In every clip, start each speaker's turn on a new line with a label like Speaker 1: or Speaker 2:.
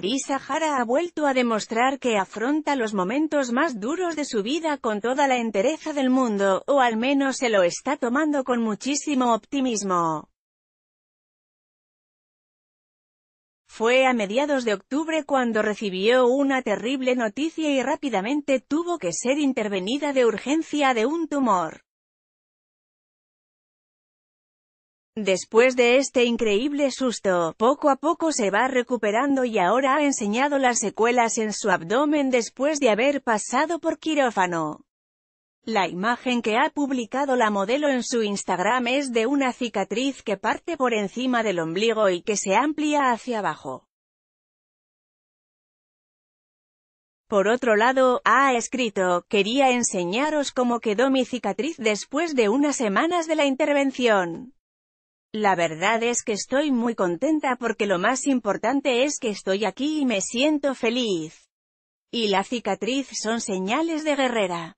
Speaker 1: Marisa Sahara ha vuelto a demostrar que afronta los momentos más duros de su vida con toda la entereza del mundo, o al menos se lo está tomando con muchísimo optimismo. Fue a mediados de octubre cuando recibió una terrible noticia y rápidamente tuvo que ser intervenida de urgencia de un tumor. Después de este increíble susto, poco a poco se va recuperando y ahora ha enseñado las secuelas en su abdomen después de haber pasado por quirófano. La imagen que ha publicado la modelo en su Instagram es de una cicatriz que parte por encima del ombligo y que se amplía hacia abajo. Por otro lado, ha escrito, quería enseñaros cómo quedó mi cicatriz después de unas semanas de la intervención. La verdad es que estoy muy contenta porque lo más importante es que estoy aquí y me siento feliz. Y la cicatriz son señales de guerrera.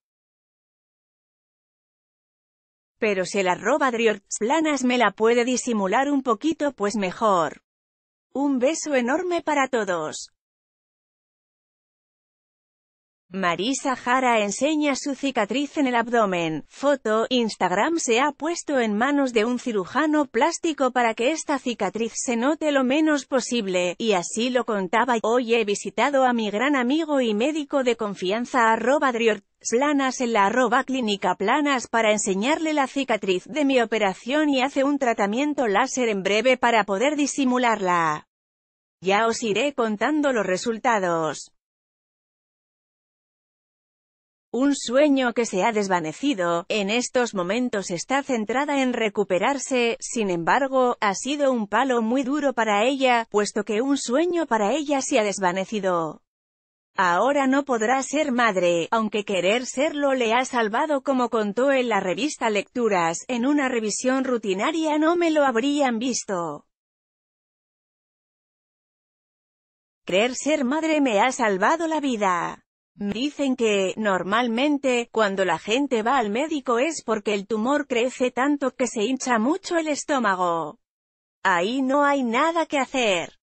Speaker 1: Pero si el arroba Driorts planas me la puede disimular un poquito pues mejor. Un beso enorme para todos. Marisa Jara enseña su cicatriz en el abdomen. Foto, Instagram se ha puesto en manos de un cirujano plástico para que esta cicatriz se note lo menos posible, y así lo contaba. Hoy he visitado a mi gran amigo y médico de confianza arroba planas en la arroba clínica planas para enseñarle la cicatriz de mi operación y hace un tratamiento láser en breve para poder disimularla. Ya os iré contando los resultados. Un sueño que se ha desvanecido, en estos momentos está centrada en recuperarse, sin embargo, ha sido un palo muy duro para ella, puesto que un sueño para ella se ha desvanecido. Ahora no podrá ser madre, aunque querer serlo le ha salvado como contó en la revista Lecturas, en una revisión rutinaria no me lo habrían visto. Creer ser madre me ha salvado la vida. Dicen que, normalmente, cuando la gente va al médico es porque el tumor crece tanto que se hincha mucho el estómago. Ahí no hay nada que hacer.